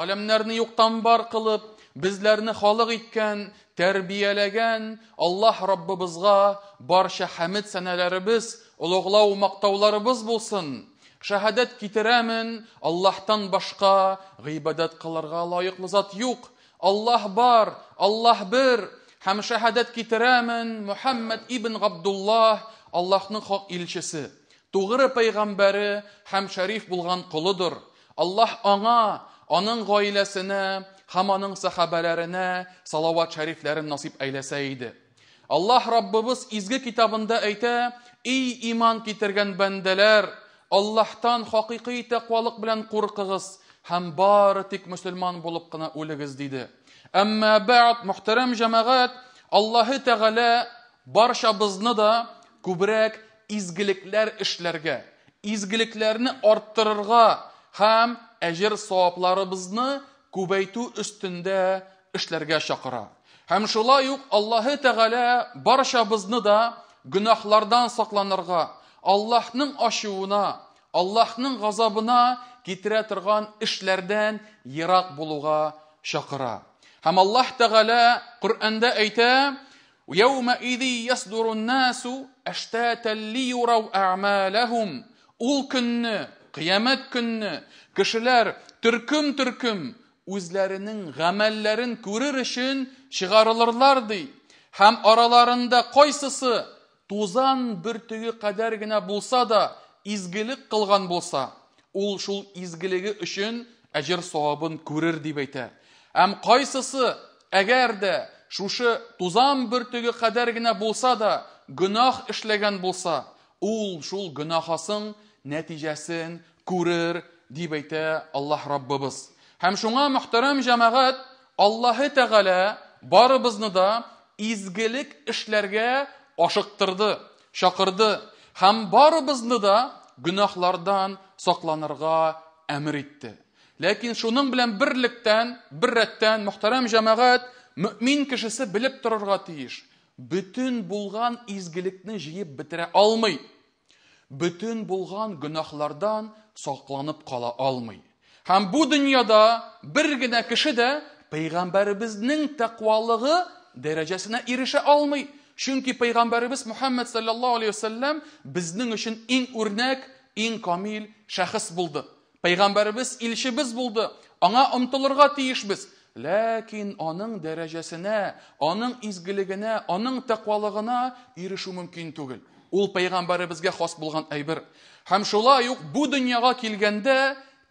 Алемнәрне юктан бар кылып, безләрне халык иткән, тәрбияләгән Аллаһ Раббыбызга барша хәмид сәнәләребез, улуглау мактауларыбыз болсын. Шәһадәт китерәмен, Аллаһтан башка гыйбадат кылырга лаеклы зат юк. Аллаһ бар, Аллаһ бер. Һәм шәһадәт китерәмен, Мухаммад ибн Габдуллаһ Аллаһның хоқ илчесе, тугры пәйгамбәре һәм шәриф булган кулыдыр. Аллаһ аңа аның гаиләсенә, һәм аның сахабаларына салават шәрифләрен насип әйләсә иде. Аллаһ Раббыбыз изге китабында әйтә: «Ий, иман китергән бәндәләр, Аллаһтан хакыикый тәкъвалык белән куркыгыз һәм бары тик мусульман булып кына үлегез" диде. Әмма бәгъд мөхтәрәм җәмәгать, Аллаһы Тәгалә барчабызны да күбрәк изгелекләр эшләргә, изгелекләрне арттырырга һәм әжер сауапларыбызны күбәйтү үстендә эшләргә шақыра. Һәм шулай ук Аллаһы Тәгалә барышабызны да гөнаһлардан сакланырга, Аллаһның ачуына, Аллаһның газабына китерә торган эшләрдән болуға булуга чакыра. Һәм Аллаһ Тәгалә Коръәндә әйтә: ويومئذ يصدر الناس аштатан ليروا أعمالهم ул көнне қиямет күні кішілер түркім түркім өзлерінің ғәмәлләрін көрер үшін шығарылырлар дей һәм араларында қойсысы тузан бүртігі қадар болса да изгілік қылған болса ол шул изгілігі үшін әжір сауабын көрер деп әйтә әм қойсысы әгәр де шушы тузан бүртігі қадар ғана болса да гүнах ішлеген болса ол шул гүнахасың нәтижесін көрер деп әйтә аллаһ раббыбыз һәм шуңа мөхтәрәм жәмәғәт аллаһы тәғәлә барыбызны да изгілік эшләргә ашыктырды шақырды һәм барыбызны да гөнаһлардан сакланырга әмер итте ләкин шуның белән берлектән бер рәттән мөхтәрәм жамағат мөмин кешесе белеп торырга тиеш бөтен булган изгелекне җыеп бетерә алмый бүтін болған гүнахлардан сақланып қала алмай һәм бұл дүнияда бір генә кеше дә пайғамбарыбезнең тәқуалығы дәрәжәсенә ирешә алмый чөнки пайғамбарыбыз мұхаммед саллаллаху алейхи вассалам безнең өчен иң үрнәк иң камил шәхес булды пайғамбарыбыз илшебез булды аңа омтылырга тиешбез ләкин аның дәрәҗәсенә аның изгелегенә аның тәкъвалыгына ирешү мөмкин түгел ул пайғамбарыбызға хас болған әйбер һәм шулай ук бұл дүнияға келгенде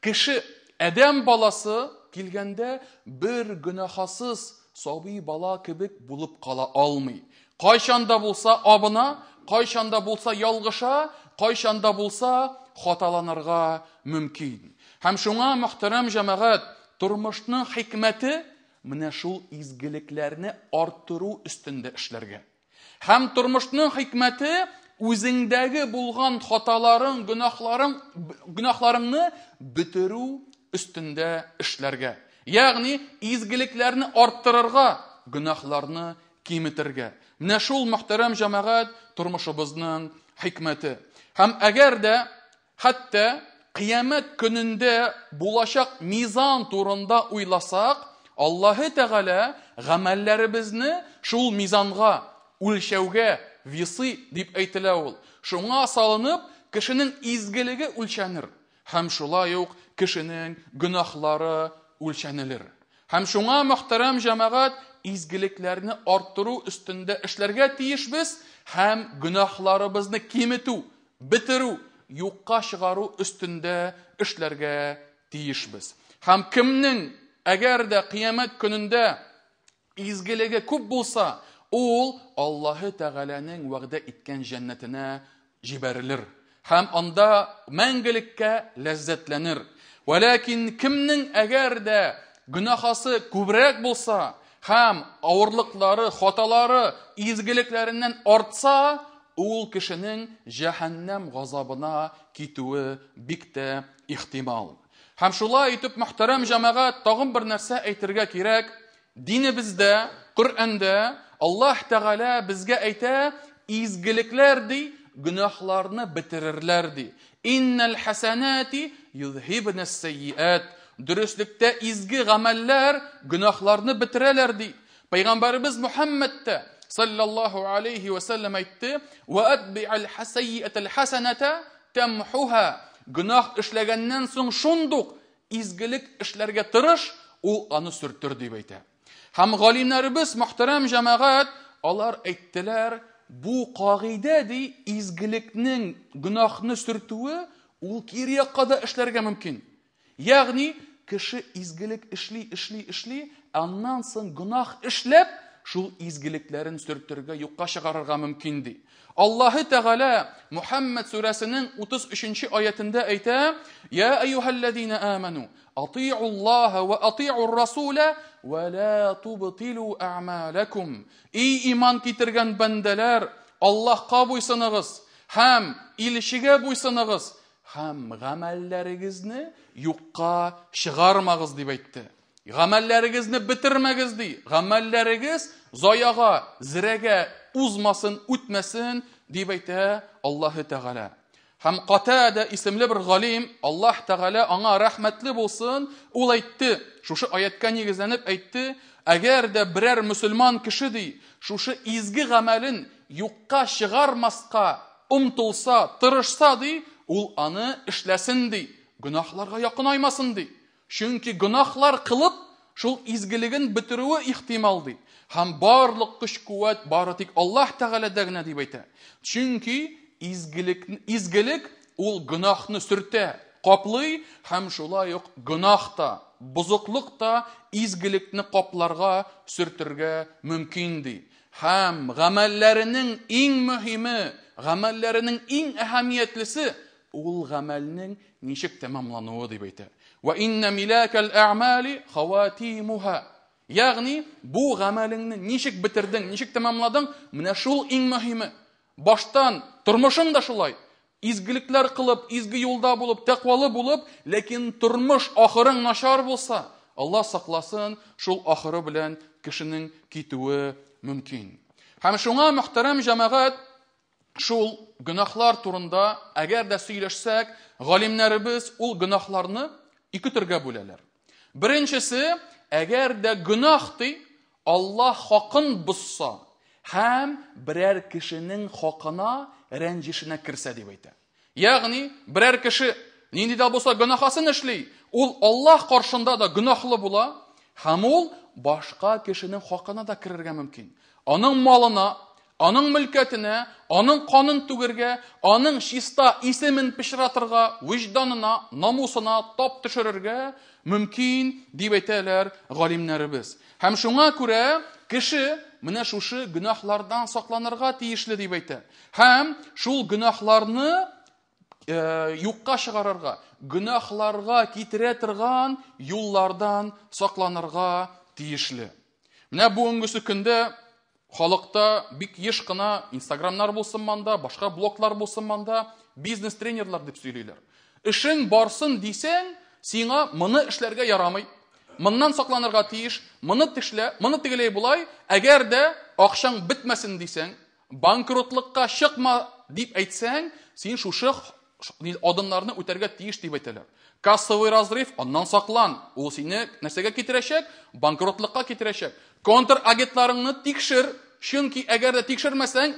кіші әдәм баласы келгенде бір гүнәһасыз сауи бала кебек болып қала алмый қайшанда болса абына қайшанда болса ялғыша қайшанда болса хаталанырға мүмкін һәм шуңа мөхтәрәм жәмәгать тормышның хикмәте менә шул изгелекләрне арттыру өстендә эшләргә һәм тормышның хикмәте өзіңдегі болған хаталарың күнәһларың күнәһларыңны бітіру үстінде ішлерге яғни изгіліклеріні арттырырға күнәһларны кемітірге міне шул жәмәғәт, жамағат тұрмышыбызның хикмәте һәм әгәр дә хәтта қиямет күнінде болашақ мизан турында ойласақ аллаһы тәғәлә ғәмәлләребезне шул мизанға өлшәүгә висы деп әйтілә шуңа салынып кішінің изгелеге үлчәнер һәм шулай ук кешенең гөнаһлары үлчәнелер һәм шуңа мөхтәрәм җәмәгать изгелекләрне арттыру өстендә эшләргә тиешбез һәм гөнаһларыбызны киметү бетерү юкка чыгару өстендә эшләргә тиешбез һәм кемнең әгәр дә кыямәт көнендә күп булса Ул Аллаһы Тәгаләнең вәгъдә иткән дәннәтенә җибәрелер һәм анда мәңгелеккә ләззәтләнер. Вәләкин кемнең әгәр дә гөнаһасы күбрәк булса һәм авырлыклары, хаталары, изгелекләреннән артса, ул кешенең җәһәннәм газабына китүе бик тә ихтимал. Һәм шулай итеп, мөхтәрәм җәмәгать, тагын бер нәрсә әйтергә кирәк. Динебездә, Коръәндә Аллах тағала бізге айта, изгіліклер дей, гүнахларыны бітірірлер дей. Иннал хасанати, юзхибіна сайиат. Дүріслікті изгі ғамәлләр, гүнахларыны бітірілер дей. Пайғамбарымыз Мухаммадті, саллаллаху алейхи ва салам айтты, «Ва адби ал хасайиат хасаната, тәмхуха, гүнах үшлегеннен сон шундук, изгілік үшлерге тұрыш, ол аны сүрттір» дейбайты. Һәм галимнәребез, мөхтәрәм җәмәгать, алар әйттеләр, бу кагыйдә ди изгелекнең гынахны сүртүе ул кире якка да эшләргә мөмкин. Ягъни кеше изгелек эшли, эшли, эшли, аннан соң гынах эшләп шул изгелекләрен сүртергә юкка чыгарырга мөмкин ди. Аллаһы Тәгалә Мухаммад сүрәсенең 33-нче аятында әйтә: "Я айюхаллазина ва ей иман кетірген бәндәләр аллахқа бойсанығыз һәм илішіге бойсанығыз һәм ғәмәлләрегізні юққа шығармағыз деп айтты ғәмәлләрегезне бітірмәгіз дей Ғәмәлләрегіз заяға зіреге узмасын үтмәсін деп айта аллаһы тағала һәм Катада исемле бер ғалим Аллаһ Тәгалә аңа рәхмәтле булсын, ул әйтте, шушы аятка нигезләнеп әйтте, әгәр дә берәр мөселман кеше ди, шушы изге гамәлен юкка чыгармаска умтылса, тырышса ди, ул аны эшләсен ди, гөнаһларга якынаймасын ди. Чөнки гөнаһлар кылып, шул изгелеген бетерүе ихтимал ди. Һәм барлык көч-куәт бары тик Аллаһ Тәгаләдә генә дип әйтә. Чөнки изгілік, изгілік ол гүнахны сүрте қоплый һәм шулай ук гүнаһ та бұзықлық та изгілікні қопларға сүртірге мүмкін ди һәм ғәмәлләренең иң мөһиме ғәмәлләренең иң деп ул ғәмәлнең ничек тәмамлануы дип әйтә яғни бұл ғәмәлеңне ничек бетердің ничек тәмамладың менә шул иң мөһиме баштан тұрмышың да шулай Изгіліклер қылып изгі жолда болып тәқуалы болып ләкин тұрмыш ақырың нашар болса алла сақласын шул ақыры білән кішінің кетуі мүмкін һәм шуңа мөхтәрәм жамағат шул гөнаһлар турында әгәр дә сөйләшсәк ғалимнәребез ул гөнаһларны ике төргә бүләләр беренчесе әгәр дә гөнаһ ди алла хақын бозса һәм берәр кешенең хақына рәнҗешенә керсә дип әйтә яғни берәр кеше нинди дә булса гөнаһасын эшли ул аллаһ каршында да гөнаһлы була һәм ул башка кешенең хақына да керергә мөмкин аның малына аның мөлкәтенә, аның қанын түгергә, аның чиста исемен пешерә торга, вөҗданына, намусына тап төшерергә мөмкин дип әйтәләр галимнәребез. Һәм шуңа күрә кеше міне шушы гүнәһлардан сақланырға тиешле деп Хәм, һәм шул гүнәһларны э, юкка юққа шығарырға гүнәһларға торган юллардан сақланырға тиешле мына бүгінгі күндә халықта бик еш кына инстаграмнар болсын монда, башка блоглар болсын монда, бизнес тренерлар деп сөйлиләр. эшең барсын дисәң сиңа моны эшләргә ярамый мыннан сакланырга тиеш мыны тишле мыны тигелей булай әгәр дә акчаң бетмәсен дисәң банкротлыкка чыкма дип әйтсәң син шушы адымнарны үтәргә тиеш дип әйтәләр кассовый разрыв аннан саклан ул сине нәрсәгә китерәчәк банкротлыкка китерәчәк контр агентларыңны тикшер чөнки әгәр дә тикшермәсәң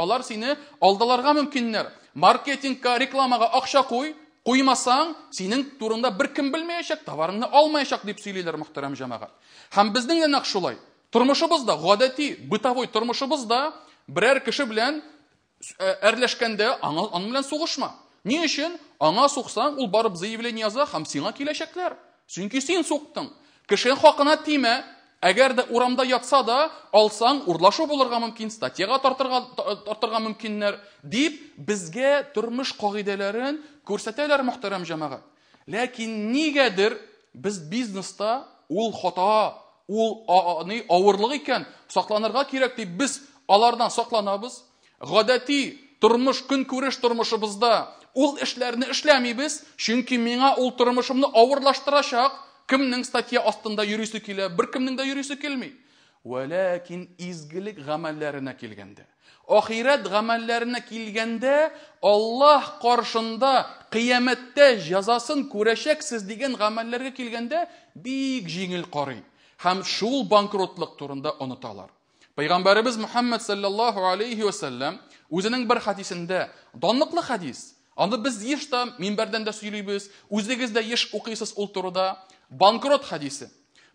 алар сине алдаларга мөмкиннәр маркетингка рекламага акча куй қоймасаң сенің бір кім білмейшек товарыңды алмайшақ деп сөйлейлер мұхтарам жамағат һәм біздің де нақ шулай тұрмышыбыз да ғадати бытовой тұрмышыбыз да бірәр кіші білән әрләшкәндә аның белән сугышма не үшін аңа соқсаң ол барып заявление яза һәм сиңа киләчәкләр чөнки син соқтың кешенең хақына тимә әгәр дә урамда ятса да алсаң урлашу булырга мөмкин статьяга тартырга тартырга мөмкиннәр дип безгә тормыш кагыйдәләрен күрсәтәләр мөхтәрәм җәмәгать ләкин нигәдер без бизнеста ул хата ул авырлык икән сакланырга кирәк дип без алардан сакланабыз гадәти тормыш күн тормышыбызда ул эшләрне эшләмибез чөнки миңа ул тормышымны авырлаштырачак кімнің статья астында жүресі келе бір кімнің де жүресі келмей уәләкин изгілік ғамәлләріне келгенде ахирет ғамәлләріне келгенде аллаһ қаршында қияметтә жазасын күрәшәксез деген ғәмәлләргә келгенде, бик жиңел карый һәм шул банкротлық турында оныталар Пайғамбарымыз, мөхәммәд саллаллаһу алейхи вассәлләм үзенең бер хәдисендә хәдис анда біз ешта минбәрден де сөйлейбіз өзіңіз де еш оқисыз ол банкрот хадисі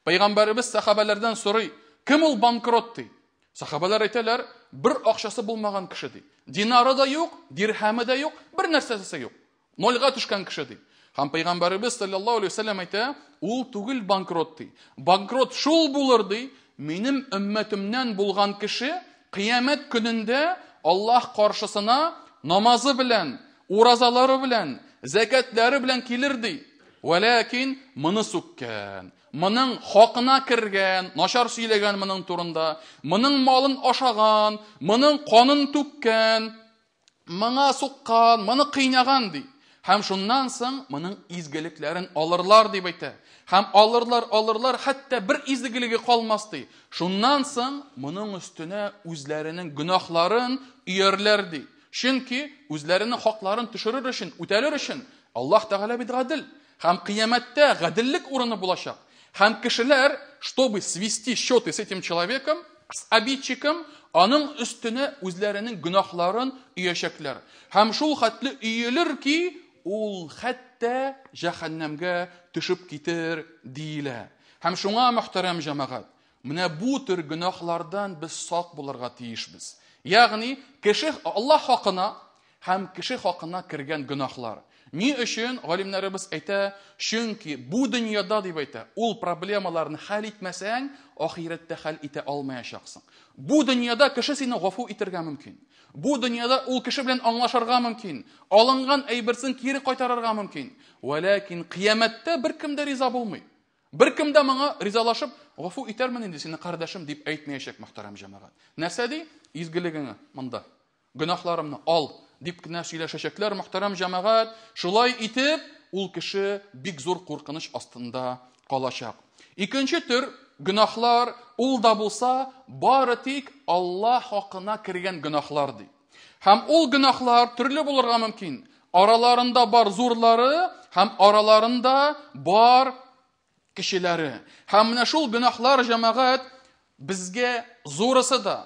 пайғамбарымыз сахабалардан сұрай кім ол банкрот дейді сахабалар айталар бір ақшасы болмаған кіші дейді динары да жоқ дирхамы жоқ бір нәрсесі жоқ нольға түшкен кіші дейді һәм пайғамбарымыз саллаллаху алейхи вассалам айта ол түгіл банкрот дейді банкрот шул болыр дейді менің үмметімнен болған кіші қиямет күнінде аллах қаршысына намазы білән уразалары белән, зәкәтләре белән килер ди. Валакин моны суккан. Моның хакына кергән, ношар сөйләгән моның турында, моның малын ашаган, моның қанын төккән, моңа суккан, моны кыйнаган ди. Һәм шуннан соң моның изгелекләрен алырлар дип әйтә. Һәм алырлар, алырлар хәтта бер изгелеге ди. Шуннан соң моның үстенә үзләренең гынохларын иерләр ди. Чөнки үзләренең хакларын төшерер өчен, үтәлер өчен Аллаһ Тагала бит гадил. Һәм кыяматтә гадиллек урыны булачак. Һәм кешеләр, чтобы свести счёты с этим человеком, с обидчиком, аның үстенә үзләренең гынахларын үячәкләр. Һәм шул хәтле үйелер ки, ул хәтта җәһәннәмгә төшүп китер диелә. Һәм шуңа мөхтәрәм җәмәгать, менә бу төр гынахлардан без сак булырга тиешбез. Ягъни кеше Аллаһ хакына һәм кеше хакына кергән гынахлар. Ни өчен галимнәребез әйтә, чөнки бу дөньяда дип әйтә, ул проблемаларны хәл итмәсәң, ахиретдә хәл итә алмаячаксың. Бу дөньяда кеше сине гафу итергә мөмкин. Бу дөньяда ул кеше белән аңлашырга мөмкин. Алынган әйберсен кире кайтарырга мөмкин. Валакин кыямәттә бер кемдә риза булмый. Бер кем дә моңа ризалашып, гафу итәрмен инде сине кардәшем дип әйтмәячәк мөхтәрәм җәмәгать. Нәрсә ди? изгілігіңі мында күнәһларымны ал деп кінә сөйләшәчәкләр мөхтәрәм жамағат шулай итеп ул кеше бик зур куркыныч астында калачак икенче төр гөнаһлар ул да булса бары тик алла хакына кергән гөнаһлар ди һәм ул гөнаһлар төрле булырга мөмкин араларында бар зурлары һәм араларында бар кешеләре һәм менә шул гөнаһлар җәмәгать безгә зурысы да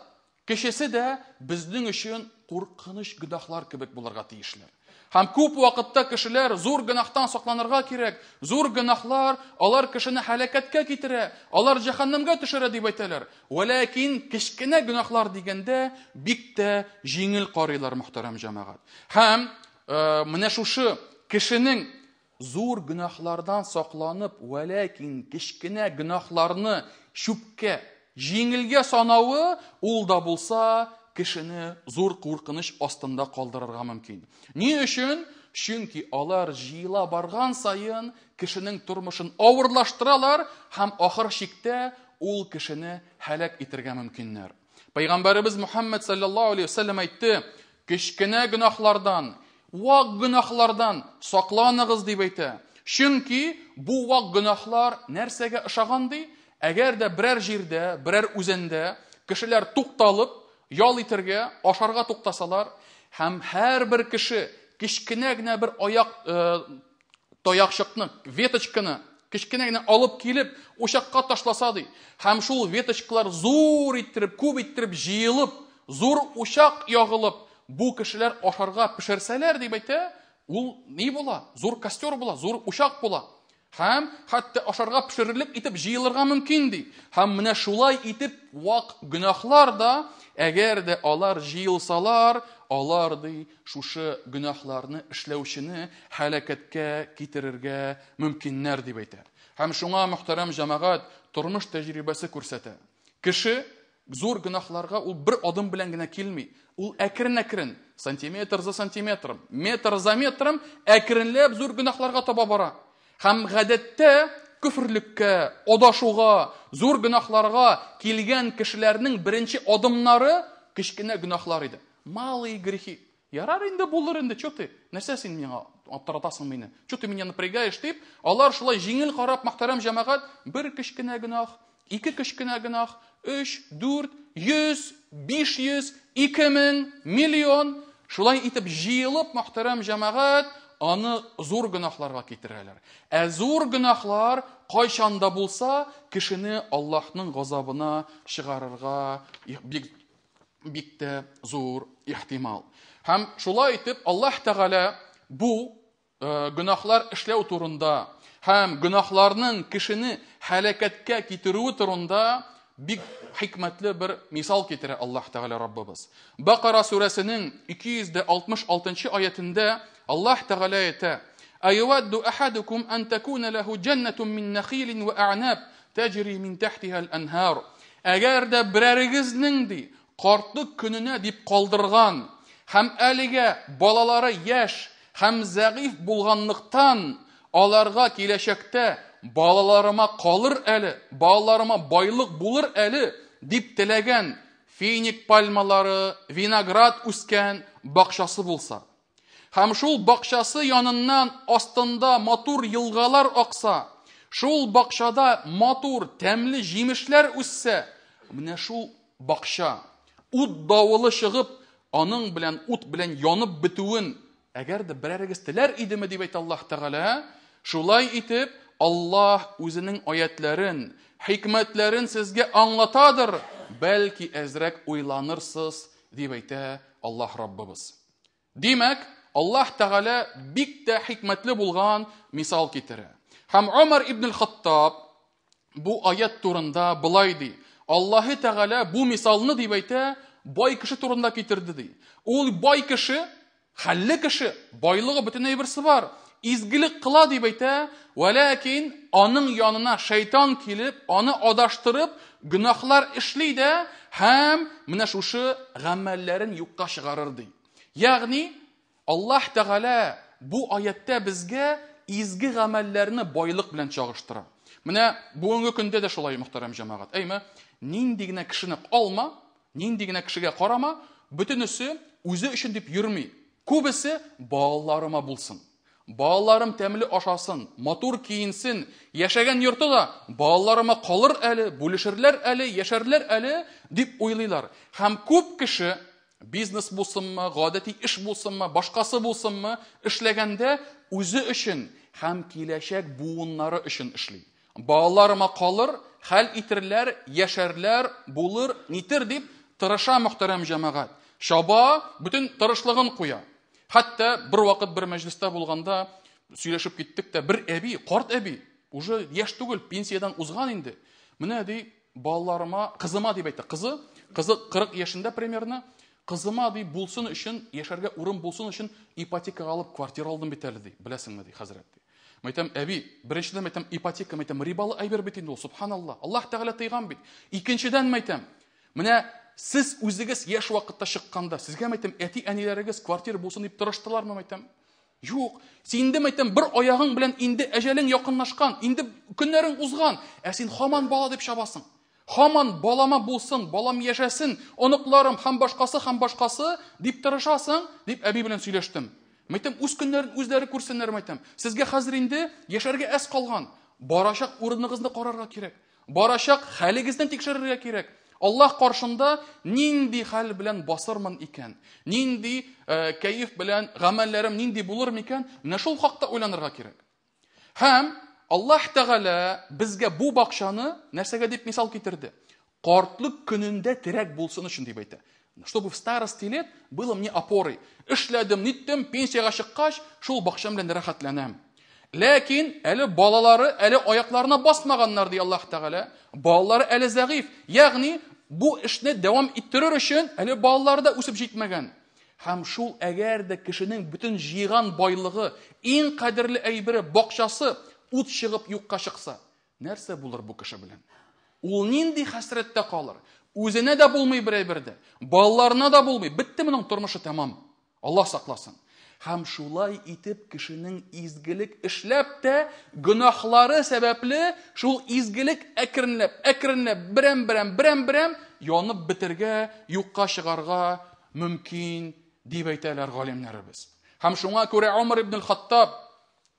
кешесе де біздің үшін қорқыныш күнәһлар кебек боларға тиішлі һәм күп уақытта кешеләр зур гынахтан сакланырга кирәк зур гынахлар алар кешене һәләкәткә китерә алар җәһәннәмгә төшерә дип әйтәләр вәләкин кечкенә гынахлар дигәндә бик тә җиңел карыйлар мөхтәрәм җәмәгать һәм э, менә шушы кешенең зур гынахлардан сакланып вәләкин кечкенә гөнаһларны чүпкә жеңілге санауы ол да болса кішіні зор қорқыныш астында қалдырырға мүмкін не үшін чүнки алар жиыла барған сайын кішінің тұрмышын ауырлаштыралар һәм ақыр шекте ол кішіні һәлак итергә мөмкиннәр пайғамбарыбыз мұхаммед саллаллаху алейхи вассалам әйтте кішкене уақ вак гөнаһлардан сакланыгыз дип әйтә бу уақ гөнаһлар нәрсәгә ошаған әгәр дә берәр җирдә берәр үзәндә кешеләр тукталып ял итәргә ашарга туктасалар һәм һәрбер кеше кечкенә генә бер аяк э, таякчыкны веточканы кечкенә генә алып килеп учакка ташласа ди һәм шул веточкалар зур иттереп күп иттереп җыелып зур учак ягылып бу кешеләр ашарга пешерсәләр дип әйтә ул ни була зур костер була зур учак була һәм хәтта ашарға пешерелеп итеп жыйылырга мөмкин ди һәм менә шулай итеп вак гөнаһлар да әгәр дә алар жыйылсалар алар ди шушы гөнаһларны эшләүчене һәләкәткә китерергә мөмкиннәр дип әйтә һәм шуңа мөхтәрәм җәмәгать тормыш тәҗрибәсе күрсәтә кеше зур гөнаһларга ул бер адым белән генә килми ул әкрен әкрен сантиметр за сантиметром метр за метром әкренләп зур гөнаһларга таба бара һәм гадәттә күфрлікке одашуға зур гөнаһларға килгән кешеләрнең беренче адымнары кечкенә гөнаһлар иде малые грехи ярар инде булыр инде че ты нәрсә син миңа аптыратасың мине че ты меня напрягаешь дип алар шулай жеңел карап мөхтәрәм җәмәгать бер кечкенә гөнаһ ике кечкенә гөнаһ үч дүрт йөз биш йөз ике миллион шулай итеп җыелып мөхтәрәм җәмәгать аны зур гынахларга китерәләр. Ә зур гынахлар қайшанда булса, кешене Аллаһның газабына чыгарырга бик зур ихтимал. Һәм шулай итеп Аллаһ Тәгалә бу э, гынахлар эшләү турында һәм гынахларның кешене һәлакәткә китерүе турында бик хикмәтле бер мисал китерә Аллаһ Тәгалә Раббыбыз. Бакара сүрәсенең 266 аятында Allah Teala ayta e Ay yuddu ahadukum an takuna lahu jannatun min nakhilin wa a'nab tajri min tahtiha al-anhar Agarda birarigizning di qortuk kunina dip qaldirgan ham aliga balalari yash ham zaqif bulganliqtan alarga kelashakta balalarima qalir ali balalarima boyliq bulir ali dip tilagan feynik palmalari vinograd uskan һәм шул бакчасы яныннан астында матур елгалар акса, шул бакчада матур тәмле җимешләр үссә, менә шул бакча ут давылы чыгып, аның белән ут белән янып бетүен, әгәр дә берәрегез теләр идеме дип әйтә Аллаһ Тәгалә, шулай итеп Аллаһ үзенең аятларын, хикмәтләрен сезгә аңлатадыр, бәлки әзрәк уйланырсыз дип әйтә Аллаһ Раббыбыз. Димәк, аллаһ тағала бик тә хикмәтле болған мисал китерә һәм Умар ибн хаттаб бу аят турында былай ди аллаһы тәғәлә бу мисалны дип әйтә бай кеше турында китерде ди ул бай кеше хәлле кеше байлығы бөтенләй берсе бар изгелек кыла дип әйтә вәләкин аның янына шайтан килеп аны адаштырып гөнаһлар эшли дә һәм менә шушы гамәлләрен юкка чыгарыр ди ягъни Алла тәғәлә бұл аятта бізге изгі ғамәлләріні байлық білән чағыштыра. Міне, бүгінгі күнде де шолай мұхтарам жамағат. Әйме, ниндегіне кішіні алма, ниндегіне кішіге қарама, бүтін үсі өзі үшін деп юрмей. Көбісі балаларыма болсын. Балаларым тәмілі ашасын, матур кейінсін, яшаған юрты да балаларыма қалыр әлі, бөлішірлер әлі, яшарлер әлі деп ойлайлар. Хәм көп кіші, бизнес болсынмы ғадати іш болсынмы башқасы болсынмы ішләгәндә өзі үшін һәм келешек буыннары үшін ішлей. балаларыма қалыр хәл итерләр яшәрләр булыр нитер деп тырыша мөхтәрәм жәмәғәт. шаба бүтін тырышлыгын қоя. хәтта бір вакыт бір мәҗлестә болғанда сөйләшеп киттек тә бір әби карт әби уже яш түгел пенсиядан узған инде менә ди балаларыма қызыма деп әйтә қызы қызы 40 яшендә примерно қызыма дей болсын үшін яшарға ұрын болсын үшін ипотека алып квартира алдым бит әлі дей ба дей хазірет дей мен айтамын әби біріншіден мен айтамын ипотека мен айтамын рибалы әй бербейді ол субханалла аллах тағала тыйған бит екіншіден мен айтамын міне сіз өзіңіз еш уақытта шыққанда сізге мен айтамын әти әнелеріңіз квартира болсын деп тырыштылар ма мен айтамын жоқ сенде мен айтамын бір аяғың білән енді әжәлің жақынлашқан енді күндерің ұзған ә сен хаман бала деп шабасың Хаман балама болсын, балам ешесін, онықларым һәм башқасы һәм башқасы деп тырышасың, деп әби белән сөйләштем. Мен әйтәм, үз көннәрен үзләре күрсеннәр сізге әйтәм. ешерге әс қалған, барашақ ұрынығызды қорарға керек. барашақ хәлегездән тикшерергә керек. Аллах қоршында, нинди хәл белән басырмын икән, нинди э, кәйеф белән гамәлләрем нинди булыр микән, менә шул керек аллах тағала бізге бұл бақшаны нәрсеге деп мысал келтірді қортлық күнінде терәк болсын үшін деп айтты чтобы в старости лет было мне опорой ішләдім ниттім пенсияға шыққаш шол бақшам білән ләкин әлі балалары әлі аяқларына басмағандар дейді аллах тағала балалары әлі зағиф яғни бұл ішіне дәвам иттірер үшін әлі балалары да өсіп жетмәген һәм шул әгәр дә кешенең бүтін жиған байлығы иң қадірлі әйбере бақшасы ут чыгып юкка чыкса, нәрсә булыр бу кеше белән? Ул нинди хәсрәттә калыр? Үзенә дә булмый берәй берде, балаларына да булмый, бетте моның тормышы тәмам. Аллаһ сакласын. Һәм шулай итеп кешенең изгелек эшләп тә гынахлары сәбәпле шул изгелек әкренләп, әкренләп, берәм-берәм, берәм-берәм янып битергә, юкка чыгарга мөмкин дип әйтәләр галимнәребез. Һәм шуңа күрә Умар ибн Хаттаб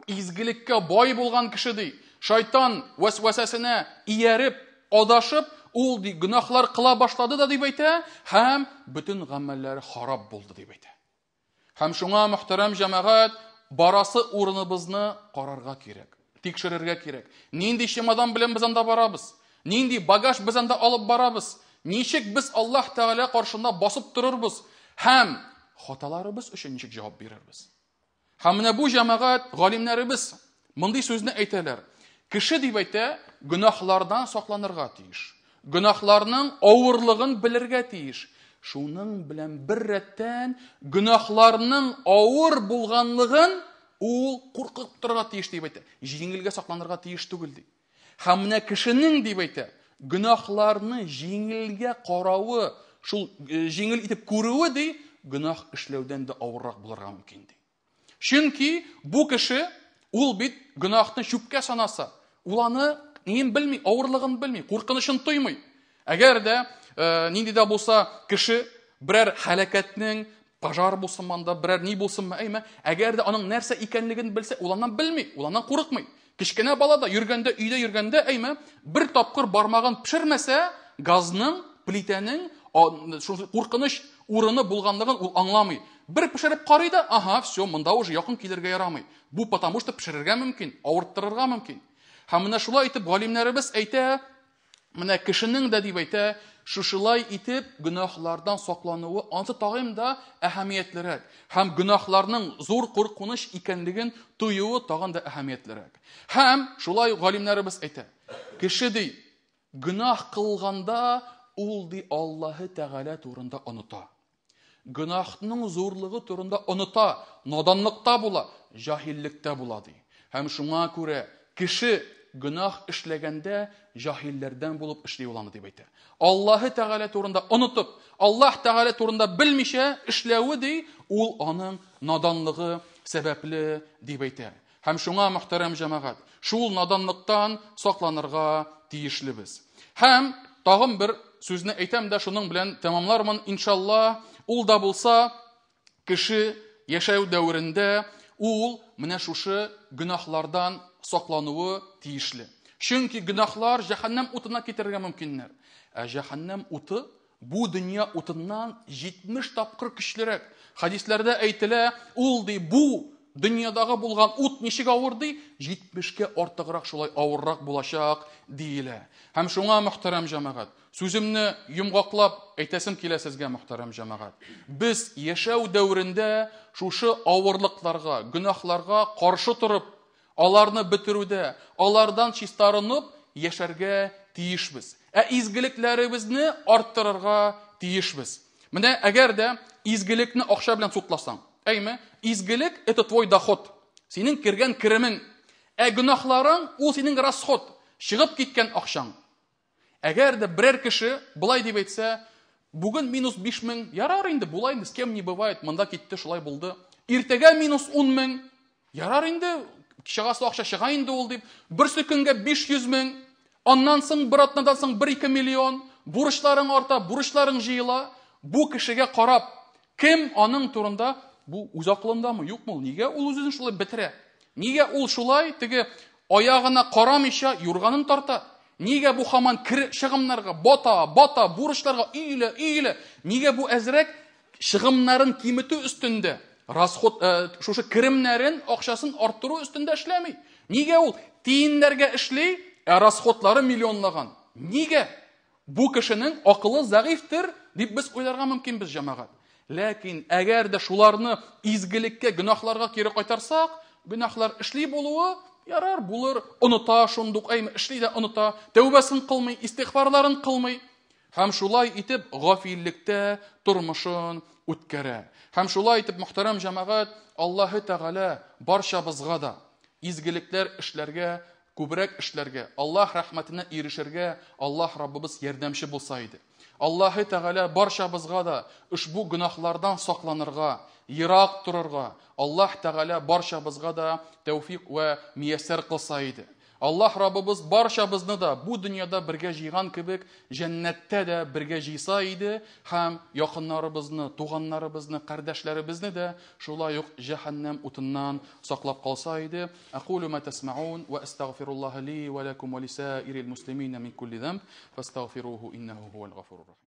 изгілікке бой болған дей, шайтан уәсуәсәсіне иәріп, адашып ол гүнәһлар қыла башлады да деп әйтә һәм бүтін ғәмәлләре харап болды деп әйтә һәм шуңа мөхтәрәм жәмәғәт барасы урыныбызны қарарға керек тикшерергә керек нинди чемодан белән без анда барабыз нинди багаж без анда алып барабыз ничек біз аллаһ тәғәлә каршында басып торырбыз һәм хаталарыбыз өчен ничек җавап бирербез Hamına bu cemaat galimleri biz. Мындай сөзне әйтәләр. Кеше дип әйтә, гөнаһлардан сакланырга тиеш. Гөнаһларның авырлыгын белергә тиеш. Шуның белән бер рәттән гөнаһларның авыр булганлыгын ул куркып торырга тиеш дип әйтә. Җиңелгә сакланырга тиеш түгел ди. Һәм менә кешенең дип әйтә, гөнаһларны җиңелгә каравы, шул җиңел итеп күрүе ди, гөнаһ эшләүдән дә авыррак булырга мөмкин ди chunki bu кеше ул бит gunohni shubka санаса ул аны нен білмей ауырлығын білмей қорқынышын тоймай әгәрдә ә, нинди дә булса кеше берәр һәлакәтнең пожар булсынман да берәр ни булсынмы әйме әгәр аның нәрсә икәнлеген білсе, ул аннан белмей ул аннан бала да йөргәндә өйдә йөргәндә әйме бер тапқыр бармагын пешермәсә газның плитәнең куркыныч урыны булганлыгын ул аңламый бір пішіріп қарайды аха все мында уже яқын келерге ярамай бұл потому что пішірерге мүмкін ауырттырырға мүмкін һәм мына шулай итеп галимнәребез әйтә менә кешенең дә деп әйтә шушылай итеп гөнаһлардан саклануы ансы тагым да әһәмиятлерәк һәм гөнаһларның зур куркыныч икәнлеген тоюы тагын да әһәмиятлерәк һәм шулай галимнәребез әйтә кеше ди гөнаһ кылганда ул ди Аллаһы Тәгалә турында гүнахтының зорлығы турында ұныта наданлықта була бола дей, һәм шуңа күрә кеше гүнах эшләгәндә жахилләрдән булып эшли уланы дип әйтә аллаһы тәгалә турында онытып аллаһ тәгалә турында белмичә эшләве ди ул аның наданлығы сәбәпле дип әйтә һәм шуңа мөхтәрәм җәмәгать шул наданлыктан сакланырга тиешлебез һәм тагын бер сүзне әйтәм дә шуның белән тәмамлармын иншалла ул да булса кеше яшәү дәверендә ул менә шушы гөнаһлардан саклануы тиешле чөнки гөнаһлар җәһәннәм утына китерергә мөмкиннәр ә җәһәннәм уты бу дөнья утыннан 70 тапкыр көчлерәк хадисләрдә әйтелә ул ди бу дүниядағы болған ут нешеге ауырды жетпішке артығырақ шулай ауыррақ болашақ дейлі һәм шуңа мұхтарам жамағат сөзімні жұмғақлап әйтәсім килә сезгә мұхтарам жамағат біз яшәү дәуірінде шушы ауырлықларға гүнәһларға қаршы тұрып аларны бітіруді алардан чистарынып яшәргә тиешбез ә изгелекләребезне арттырырга тиешбез менә әгәр дә изгелекне акча белән сутласаң әйме изгілік это твой доход сенің кірген кірімің ә күнәһларың ол сенің расход шығып кеткен ақшаң әгәр де бірер кіші былай деп айтса бүгін минус биш мың ярар енді бұл с кем не бывает мында кетті шылай болды ертеге минус он мың ярар енді шығасы ақша шыға енді ол деп бір секундке беш жүз мың аннан соң бір атнадан соң бір екі миллион бурычларың арта бурычларың жиыла бұл кішіге қарап кім оның турында бұл ұзақланда ма жоқ бұл неге ол өзін солай бітірә неге ол шулай тіге аяғына қарамайша юрғанын тарта неге бұл хаман кір шығымнарға бота бота бурыштарға үйлі үйлі неге бұл әзірек шығымнарын кеміту үстінде расход ә, шушы кірімнәрін ақшасын арттыру үстінде ішлемей неге ол тиендәргә эшли ә, расходлары миллионлаған неге бұл кешенең ақылы зағифтір деп біз ойларға біз жамағат ләкин әгәр дә шуларны изгелеккә гөнаһларга кире кайтарсак гөнаһлар эшли булуы ярар булыр оныта шундук әйме эшли дә оныта тәүбәсен кылмый истихбарларын кылмый һәм шулай итеп гафиллектә тормышын үткәрә һәм шулай итеп мөхтәрәм җәмәгать аллаһы тәгалә барчабызга да изгелекләр эшләргә күбрәк эшләргә аллаһ рәхмәтенә ирешергә аллаһ раббыбыз ярдәмче булса иде аллахи тағала баршабызға да үшбу гүнахлардан сақланырға ирақ тұрырға Аллаһ тағала баршабызға да тәуфиқ уә мияссар қылса Аллах Раба біз барша бізны да бу дуняда бірге жиган кибик, жаннатта да бірге жийса айды, хам яхынлары бізны, туғанлары бізны, кардашлары бізны да шула юх жаханнам утыннан сақлап қалса айды. Акулу ма тасмауун, ва астагфируллах ли, ва лакум ва саа ирил муслимина мин кулли дамб, вастагфируху иннаху хуал рахим.